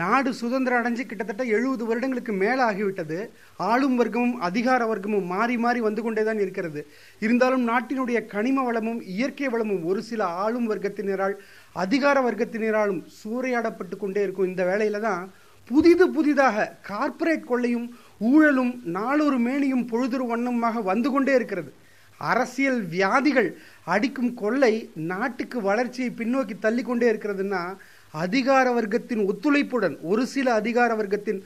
நாடு சுதந்திரம் அடைஞ்சு கிட்டத்தட்ட எழுபது வருடங்களுக்கு மேலே ஆகிவிட்டது ஆளும் வர்க்கமும் அதிகார வர்க்கமும் மாறி மாறி வந்து கொண்டே தான் இருக்கிறது இருந்தாலும் நாட்டினுடைய கனிம வளமும் இயற்கை வளமும் ஒரு சில ஆளும் வர்க்கத்தினரால் அதிகார வர்க்கத்தினராலும் சூறையாடப்பட்டு கொண்டே இருக்கும் இந்த வேலையில் தான் புதிது புதிதாக கார்ப்பரேட் கொள்ளையும் ஊழலும் நாளொரு மேனியும் பொழுதொரு வண்ணமாக வந்து கொண்டே இருக்கிறது அரசியல் வியாதிகள் அடிக்கும் கொள்ளை நாட்டுக்கு வளர்ச்சியை பின்னோக்கி தள்ளிக்கொண்டே இருக்கிறதுன்னா அதிகார வர்க்கத்தின் ஒத்துழைப்புடன் ஒரு சில அதிகார வர்க்கத்தின்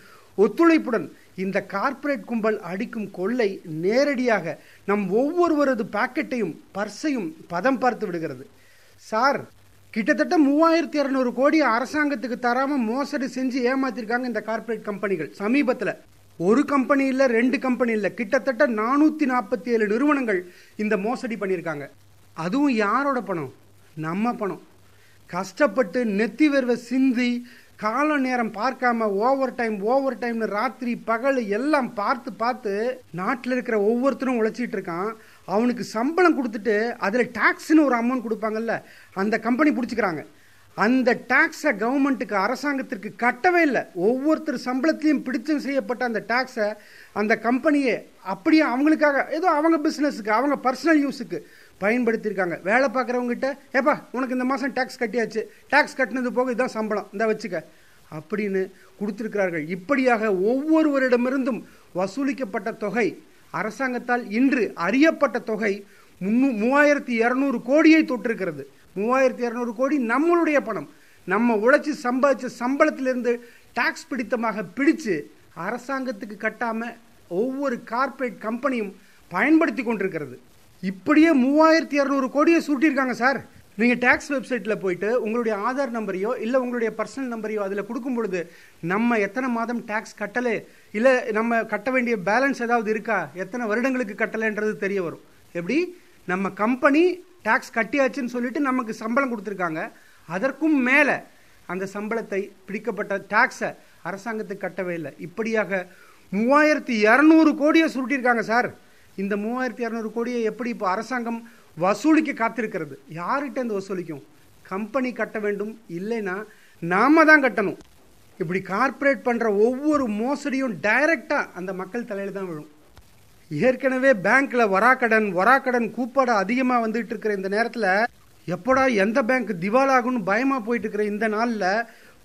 ஒத்துழைப்புடன் இந்த கார்ப்பரேட் கும்பல் அடிக்கும் கொள்ளை நேரடியாக நம் ஒவ்வொருவரது பாக்கெட்டையும் பர்ஸையும் பதம் பார்த்து விடுகிறது சார் கிட்டத்தட்ட மூவாயிரத்தி இரநூறு கோடி அரசாங்கத்துக்கு தராமல் மோசடி செஞ்சு ஏமாத்திருக்காங்க இந்த கார்ப்பரேட் கம்பெனிகள் சமீபத்தில் ஒரு கம்பெனி இல்ல ரெண்டு கம்பெனி இல்ல கிட்டத்தட்ட நானூற்றி நாற்பத்தி ஏழு நிறுவனங்கள் இந்த மோசடி பண்ணியிருக்காங்க அதுவும் யாரோட பணம் நம்ம பணம் கஷ்டப்பட்டு நெத்தி வேர்வை சிந்தி கால நேரம் பார்க்காம ஓவர் டைம் ஓவர் டைம்னு ராத்திரி பகல் எல்லாம் பார்த்து பார்த்து நாட்டில் இருக்கிற ஒவ்வொருத்தரும் உழைச்சிட்டு இருக்கான் அவனுக்கு சம்பளம் கொடுத்துட்டு அதில் டாக்ஸ்னு ஒரு அமௌண்ட் கொடுப்பாங்கல்ல அந்த கம்பெனி பிடிச்சிக்கிறாங்க அந்த டாக்ஸை கவர்மெண்ட்டுக்கு அரசாங்கத்திற்கு கட்டவே இல்லை ஒவ்வொருத்தர் சம்பளத்திலையும் பிடிச்சம் செய்யப்பட்ட அந்த டாக்ஸை அந்த கம்பெனியை அப்படியே அவங்களுக்காக ஏதோ அவங்க பிஸ்னஸுக்கு அவங்க பர்சனல் யூஸுக்கு பயன்படுத்தியிருக்காங்க வேலை பார்க்குறவங்ககிட்ட ஏப்பா உனக்கு இந்த மாதம் டேக்ஸ் கட்டியாச்சு டேக்ஸ் கட்டினது போக இதுதான் சம்பளம் இந்த வச்சுக்க அப்படின்னு கொடுத்துருக்கிறார்கள் இப்படியாக ஒவ்வொருவரிடமிருந்தும் வசூலிக்கப்பட்ட தொகை அரசாங்கத்தால் இன்று அறியப்பட்ட தொகை முன்னூ மூவாயிரத்தி இரநூறு கோடியை தொட்டிருக்கிறது மூவாயிரத்தி இரநூறு கோடி நம்மளுடைய பணம் நம்ம உழைச்சி சம்பாதிச்ச சம்பளத்திலிருந்து டாக்ஸ் பிடித்தமாக பிடிச்சு அரசாங்கத்துக்கு கட்டாமல் ஒவ்வொரு கார்ப்பரேட் கம்பெனியும் பயன்படுத்தி கொண்டிருக்கிறது இப்படியே மூவாயிரத்தி இரநூறு கோடியை சூட்டியிருக்காங்க சார் நீங்கள் டேக்ஸ் வெப்சைட்டில் போயிட்டு உங்களுடைய ஆதார் நம்பரையோ இல்லை உங்களுடைய பர்சனல் நம்பரையோ அதில் கொடுக்கும் பொழுது நம்ம எத்தனை மாதம் டேக்ஸ் கட்டலை இல்லை நம்ம கட்ட வேண்டிய பேலன்ஸ் ஏதாவது இருக்கா எத்தனை வருடங்களுக்கு கட்டலைன்றது தெரிய வரும் எப்படி நம்ம கம்பெனி டேக்ஸ் கட்டியாச்சுன்னு சொல்லிட்டு நமக்கு சம்பளம் கொடுத்துருக்காங்க அதற்கும் மேலே அந்த சம்பளத்தை பிடிக்கப்பட்ட டேக்ஸை அரசாங்கத்துக்கு கட்டவே இல்லை இப்படியாக மூவாயிரத்தி இரநூறு கோடியை சுருட்டியிருக்காங்க சார் இந்த மூவாயிரத்தி இரநூறு கோடியை எப்படி இப்போ அரசாங்கம் வசூலிக்க காத்திருக்கிறது யார்கிட்ட இந்த வசூலிக்கும் கம்பெனி கட்ட வேண்டும் இல்லைன்னா நாம் தான் கட்டணும் இப்படி கார்ப்பரேட் பண்ணுற ஒவ்வொரு மோசடியும் டைரெக்டாக அந்த மக்கள் தலையில் தான் விழும் ஏற்கனவே பேங்க்ல வராக்கடன் வராக்கடன் கூப்பாடு அதிகமா வந்துட்டு இருக்கிற இந்த நேரத்துல எப்படா எந்த பேங்க் திவாலாகும்னு பயமா போயிட்டு இருக்கிற இந்த நாள்ல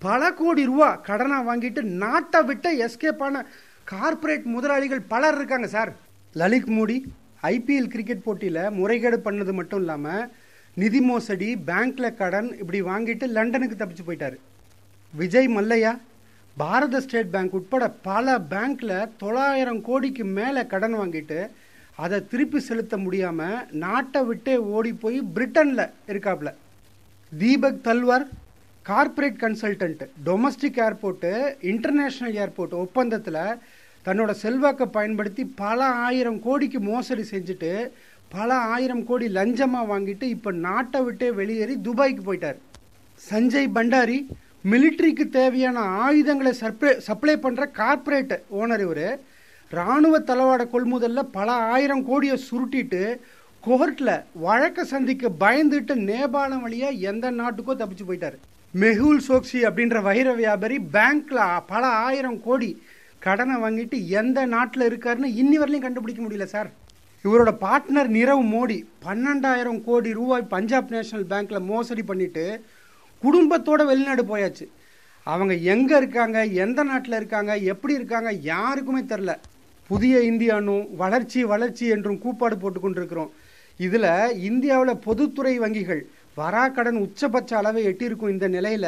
பல கோடி ரூபா கடனா வாங்கிட்டு நாட்டை விட்ட எஸ்கேப் ஆன கார்பரேட் முதலாளிகள் பலர் இருக்காங்க sir Lalit Modi IPL cricket போட்டியில் முறைகேடு பண்ணது மட்டும் இல்லாமல் நிதி மோசடி பேங்க்கில் கடன் இப்படி வாங்கிட்டு லண்டனுக்கு தப்பிச்சு போயிட்டார் விஜய் மல்லையா பாரத ஸ்டேட் பேங்க் உட்பட பல பேங்க்கில் தொள்ளாயிரம் கோடிக்கு மேலே கடன் வாங்கிட்டு அதை திருப்பி செலுத்த முடியாமல் நாட்டை விட்டே ஓடி போய் பிரிட்டனில் இருக்காப்புல Deepak Talwar corporate consultant domestic airport international airport ஒப்பந்தத்தில் தன்னோட செல்வாக்கை பயன்படுத்தி பல ஆயிரம் கோடிக்கு மோசடி செஞ்சுட்டு பல ஆயிரம் கோடி லஞ்சமாக வாங்கிட்டு இப்போ நாட்டை விட்டே வெளியேறி துபாய்க்கு போயிட்டார் சஞ்சய் பண்டாரி மிலிட்ரிக்கு தேவையான ஆயுதங்களை சப்ளை சப்ளை பண்ணுற கார்ப்பரேட் ஓனர் இவர் இராணுவ தளவாட கொள்முதலில் பல ஆயிரம் கோடியை சுருட்டிட்டு கோர்ட்டில் வழக்க சந்திக்க பயந்துட்டு நேபாளம் வழியாக எந்த நாட்டுக்கோ தப்பிச்சு போயிட்டார் மெஹுல் சோக்சி அப்படின்ற வைர வியாபாரி பேங்க்கில் பல ஆயிரம் கோடி கடனை வாங்கிட்டு எந்த நாட்டில் இருக்காருன்னு இன்னி வரலையும் கண்டுபிடிக்க முடியல சார் இவரோட பார்ட்னர் நிரவ் மோடி பன்னெண்டாயிரம் கோடி ரூபாய் பஞ்சாப் நேஷனல் பேங்க்கில் மோசடி பண்ணிவிட்டு குடும்பத்தோட வெளிநாடு போயாச்சு அவங்க எங்கே இருக்காங்க எந்த நாட்டில் இருக்காங்க எப்படி இருக்காங்க யாருக்குமே தெரில புதிய இந்தியானும் வளர்ச்சி வளர்ச்சி என்றும் கூப்பாடு போட்டு இதில் இந்தியாவில் பொதுத்துறை வங்கிகள் வராக்கடன் உச்சபட்ச அளவை எட்டியிருக்கும் இந்த நிலையில்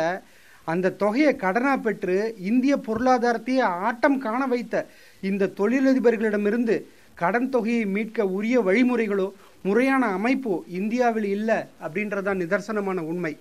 அந்த தொகையை கடனாக பெற்று இந்திய பொருளாதாரத்தையே ஆட்டம் காண வைத்த இந்த தொழிலதிபர்களிடமிருந்து கடன் தொகையை மீட்க உரிய வழிமுறைகளோ முறையான அமைப்போ இந்தியாவில் இல்லை அப்படின்றதான் நிதர்சனமான உண்மை